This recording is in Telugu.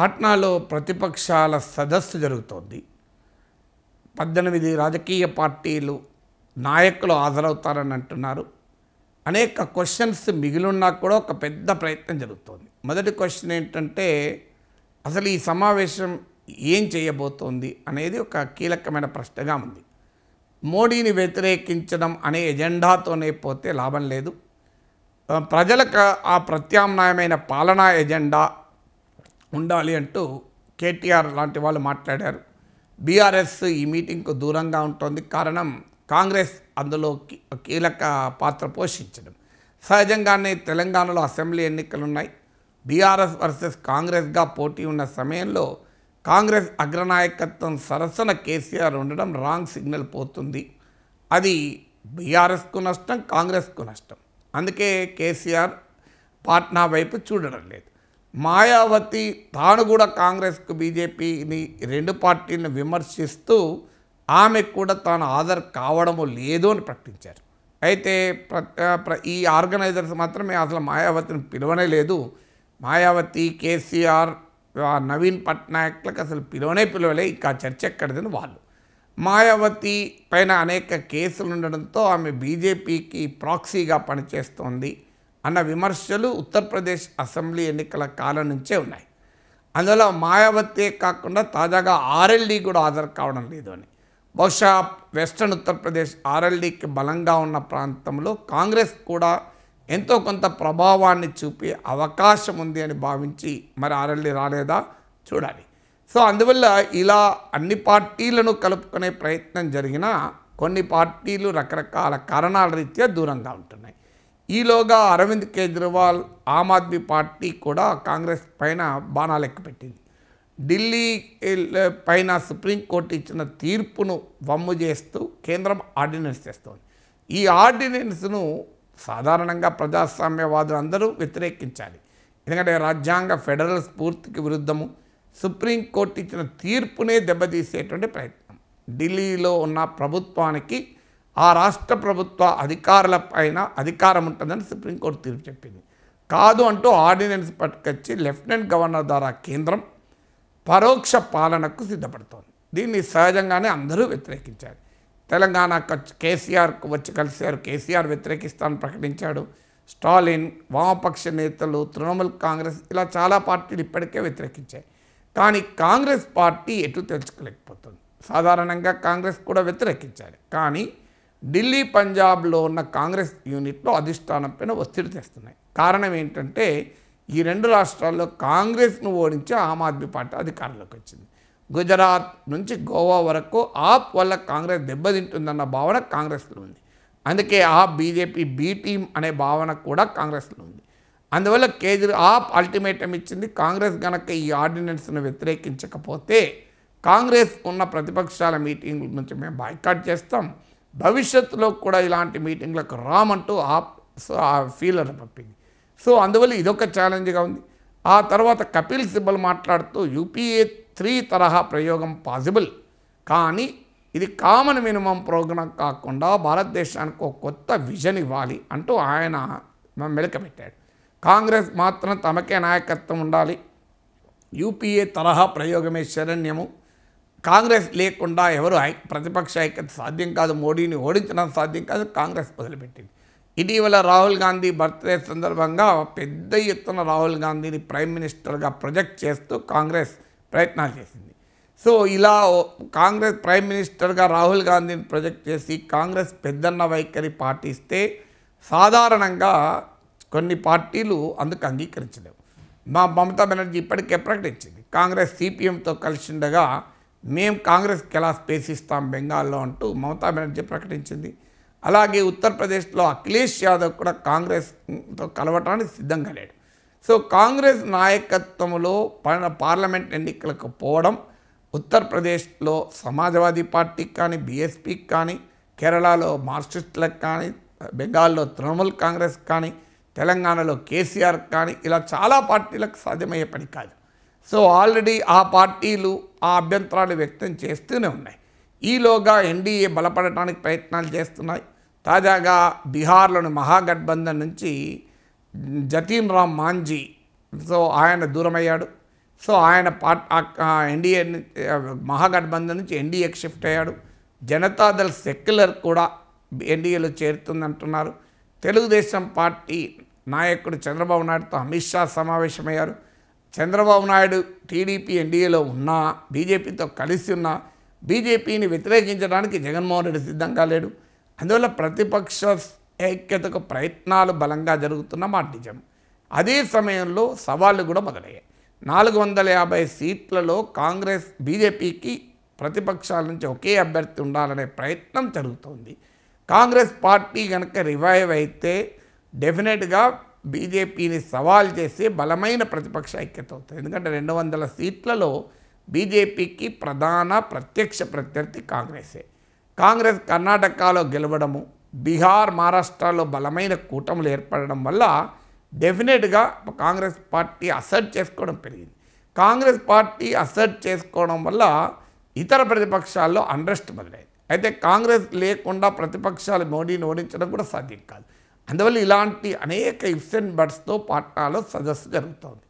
పాట్నాలో ప్రతిపక్షాల సదస్సు జరుగుతోంది పద్దెనిమిది రాజకీయ పార్టీలు నాయకులు హాజరవుతారని అంటున్నారు అనేక క్వశ్చన్స్ మిగిలిన్నా కూడా ఒక పెద్ద ప్రయత్నం జరుగుతోంది మొదటి క్వశ్చన్ ఏంటంటే అసలు ఈ సమావేశం ఏం చేయబోతోంది అనేది ఒక కీలకమైన ప్రశ్నగా ఉంది మోడీని వ్యతిరేకించడం అనే ఎజెండాతోనే పోతే లాభం లేదు ప్రజలకు ఆ ప్రత్యామ్నాయమైన పాలనా ఎజెండా ఉండాలి అంటూ కేటీఆర్ లాంటి వాళ్ళు మాట్లాడారు బీఆర్ఎస్ ఈ మీటింగ్కు దూరంగా ఉంటుంది కారణం కాంగ్రెస్ అందులో కీలక పాత్ర పోషించడం సహజంగానే తెలంగాణలో అసెంబ్లీ ఎన్నికలు ఉన్నాయి బీఆర్ఎస్ వర్సెస్ కాంగ్రెస్గా పోటీ ఉన్న సమయంలో కాంగ్రెస్ అగ్రనాయకత్వం సరసన కేసీఆర్ ఉండడం రాంగ్ సిగ్నల్ పోతుంది అది బీఆర్ఎస్కు నష్టం కాంగ్రెస్కు నష్టం అందుకే కేసీఆర్ పాట్నా వైపు చూడడం లేదు మాయావతి తాను కూడా కాంగ్రెస్కు బీజేపీని రెండు పార్టీలను విమర్శిస్తూ ఆమెకు కూడా తాను ఆధార్ కావడము లేదు అని ప్రకటించారు అయితే ఈ ఆర్గనైజర్స్ మాత్రమే అసలు మాయావతిని పిలవనే లేదు మాయావతి కేసీఆర్ నవీన్ పట్నాయక్లకు అసలు పిలవనే పిలవలే ఇక చర్చ ఎక్కడదని వాళ్ళు మాయావతి పైన అనేక కేసులు ఉండడంతో ఆమె బీజేపీకి ప్రాక్సీగా పనిచేస్తోంది అన్న విమర్శలు ఉత్తరప్రదేశ్ అసెంబ్లీ ఎన్నికల కాలం నుంచే ఉన్నాయి అందులో మాయావతి కాకుండా తాజాగా ఆర్ఎల్డీ కూడా హాజరు కావడం లేదు అని బహుశా వెస్ట్రన్ ఉత్తరప్రదేశ్ ఆర్ఎల్డీకి బలంగా ఉన్న ప్రాంతంలో కాంగ్రెస్ కూడా ఎంతో కొంత ప్రభావాన్ని చూపే అవకాశం ఉంది అని భావించి మరి ఆర్ఎల్డీ రాలేదా చూడాలి సో అందువల్ల ఇలా అన్ని పార్టీలను కలుపుకునే ప్రయత్నం జరిగినా కొన్ని పార్టీలు రకరకాల కారణాల రీత్యా దూరంగా ఉంటున్నాయి ఈలోగా అరవింద్ కేజ్రీవాల్ ఆమ్ ఆద్మీ పార్టీ కూడా కాంగ్రెస్ పైన బాణాలు ఎక్కపెట్టింది ఢిల్లీ పైన సుప్రీంకోర్టు ఇచ్చిన తీర్పును వమ్ము చేస్తూ కేంద్రం ఆర్డినెన్స్ చేస్తోంది ఈ ఆర్డినెన్స్ను సాధారణంగా ప్రజాస్వామ్యవాదులు అందరూ వ్యతిరేకించాలి ఎందుకంటే రాజ్యాంగ ఫెడరల్ స్ఫూర్తికి విరుద్ధము సుప్రీంకోర్టు ఇచ్చిన తీర్పునే దెబ్బతీసేటువంటి ప్రయత్నం ఢిల్లీలో ఉన్న ప్రభుత్వానికి ఆ రాష్ట్ర ప్రభుత్వ అధికారుల పైన అధికారం ఉంటుందని సుప్రీంకోర్టు తీర్పు చెప్పింది కాదు అంటూ ఆర్డినెన్స్ పట్టుకొచ్చి లెఫ్టినెంట్ గవర్నర్ ద్వారా కేంద్రం పరోక్ష పాలనకు సిద్ధపడుతోంది దీన్ని సహజంగానే అందరూ వ్యతిరేకించారు తెలంగాణ కేసీఆర్కు వచ్చి కలిసారు కేసీఆర్ వ్యతిరేకిస్తామని ప్రకటించాడు స్టాలిన్ వామపక్ష నేతలు తృణమూల్ కాంగ్రెస్ ఇలా చాలా పార్టీలు ఇప్పటికే వ్యతిరేకించాయి కానీ కాంగ్రెస్ పార్టీ ఎటు తెలుసుకోలేకపోతుంది సాధారణంగా కాంగ్రెస్ కూడా వ్యతిరేకించాలి కానీ ఢిల్లీ పంజాబ్లో ఉన్న కాంగ్రెస్ యూనిట్లో అధిష్టానం పైన ఒత్తిడి తెస్తున్నాయి కారణం ఏంటంటే ఈ రెండు రాష్ట్రాల్లో కాంగ్రెస్ను ఓడించి ఆమ్ ఆద్మీ పార్టీ అధికారంలోకి వచ్చింది గుజరాత్ నుంచి గోవా వరకు ఆప్ వల్ల కాంగ్రెస్ దెబ్బతింటుందన్న భావన కాంగ్రెస్లో ఉంది అందుకే ఆ బీజేపీ బీ టీమ్ అనే భావన కూడా కాంగ్రెస్లో ఉంది అందువల్ల కేజ్రీ ఆప్ అల్టిమేటం ఇచ్చింది కాంగ్రెస్ గనక ఈ ఆర్డినెన్స్ను వ్యతిరేకించకపోతే కాంగ్రెస్ ఉన్న ప్రతిపక్షాల మీటింగ్ నుంచి మేము బాయ్కాట్ చేస్తాం భవిష్యత్తులో కూడా ఇలాంటి మీటింగ్లకు రామంటూ ఆ ఫీలర్ పంపింది సో అందువల్ల ఇదొక ఛాలెంజ్గా ఉంది ఆ తర్వాత కపిల్ సిబ్బల్ మాట్లాడుతూ యూపీఏ త్రీ తరహా ప్రయోగం పాసిబుల్ కానీ ఇది కామన్ మినిమం ప్రోగ్రాం కాకుండా భారతదేశానికి ఒక కొత్త విజన్ ఇవ్వాలి అంటూ ఆయన మెలకబెట్టాడు కాంగ్రెస్ మాత్రం తమకే నాయకత్వం ఉండాలి యూపీఏ తరహా ప్రయోగమే శరణ్యము కాంగ్రెస్ లేకుండా ఎవరు ప్రతిపక్ష ఐక్యత సాధ్యం కాదు మోడీని ఓడించడం సాధ్యం కాదు కాంగ్రెస్ మొదలుపెట్టింది ఇటీవల రాహుల్ గాంధీ బర్త్డే సందర్భంగా పెద్ద ఎత్తున రాహుల్ గాంధీని ప్రైమ్ మినిస్టర్గా ప్రొజెక్ట్ చేస్తూ కాంగ్రెస్ ప్రయత్నాలు చేసింది సో ఇలా కాంగ్రెస్ ప్రైమ్ మినిస్టర్గా రాహుల్ గాంధీని ప్రొజెక్ట్ చేసి కాంగ్రెస్ పెద్దన్న వైఖరి పాటిస్తే సాధారణంగా కొన్ని పార్టీలు అందుకు అంగీకరించలేవు మా మమతా బెనర్జీ ఇప్పటికే ప్రకటించింది కాంగ్రెస్ సిపిఎంతో కలిసిండగా మేం కాంగ్రెస్కి ఎలా స్పేస్ ఇస్తాం బెంగాల్లో అంటూ మమతా బెనర్జీ ప్రకటించింది అలాగే ఉత్తరప్రదేశ్లో అఖిలేష్ యాదవ్ కూడా కాంగ్రెస్తో కలవటానికి సిద్ధంగా కలిగాడు సో కాంగ్రెస్ నాయకత్వంలో పార్లమెంట్ ఎన్నికలకు పోవడం ఉత్తరప్రదేశ్లో సమాజ్వాదీ పార్టీకి కానీ బీఎస్పీకి కానీ కేరళలో మార్క్సిస్టులకు కానీ బెంగాల్లో తృణమూల్ కాంగ్రెస్ కానీ తెలంగాణలో కేసీఆర్ కానీ ఇలా చాలా పార్టీలకు సాధ్యమయ్యే పని కాదు సో ఆల్రెడీ ఆ పార్టీలు ఆ అభ్యంతరాలు వ్యక్తం చేస్తూనే ఉన్నాయి ఈలోగా ఎన్డీఏ బలపడటానికి ప్రయత్నాలు చేస్తున్నాయి తాజాగా బీహార్లోని మహాగఠబంధన్ నుంచి జతీన్ రామ్ మాంజీ సో ఆయన దూరమయ్యాడు సో ఆయన పార్ట్ ఎన్డీఏ మహాగఠబంధన్ నుంచి ఎన్డీఏకి షిఫ్ట్ అయ్యాడు జనతాదళ్ సెక్యులర్ కూడా ఎన్డీఏలో చేరుతుందంటున్నారు తెలుగుదేశం పార్టీ నాయకుడు చంద్రబాబు నాయుడుతో అమిత్ షా సమావేశమయ్యారు చంద్రబాబు నాయుడు టీడీపీ ఎన్డీఏలో ఉన్నా బీజేపీతో కలిసి ఉన్నా బీజేపీని వ్యతిరేకించడానికి జగన్మోహన్ రెడ్డి సిద్ధంగా లేడు అందువల్ల ప్రతిపక్ష ఐక్యతకు ప్రయత్నాలు బలంగా జరుగుతున్న మాట నిజం అదే సమయంలో సవాళ్ళు కూడా మొదలయ్యాయి నాలుగు వందల యాభై సీట్లలో కాంగ్రెస్ బీజేపీకి ప్రతిపక్షాల నుంచి ఒకే అభ్యర్థి ఉండాలనే ప్రయత్నం జరుగుతోంది కాంగ్రెస్ పార్టీ కనుక రివైవ్ అయితే డెఫినెట్గా బీజేపీని సవాల్ చేసే బలమైన ప్రతిపక్ష ఐక్యత అవుతుంది ఎందుకంటే రెండు వందల సీట్లలో బీజేపీకి ప్రధాన ప్రత్యక్ష ప్రత్యర్థి కాంగ్రెసే కాంగ్రెస్ కర్ణాటకలో గెలవడము బీహార్ మహారాష్ట్రలో బలమైన కూటములు ఏర్పడడం వల్ల డెఫినెట్గా కాంగ్రెస్ పార్టీ అసర్ట్ చేసుకోవడం పెరిగింది కాంగ్రెస్ పార్టీ అసర్ట్ చేసుకోవడం వల్ల ఇతర ప్రతిపక్షాల్లో అండ్రెస్ట్ మొదలైంది అయితే కాంగ్రెస్ లేకుండా ప్రతిపక్షాలు మోడీని ఓడించడం కూడా సాధ్యం కాదు అందువల్ల ఇలాంటి అనేక ఇఫ్స్ అండ్ బట్స్తో పాట్నాలో సదస్సు జరుగుతుంది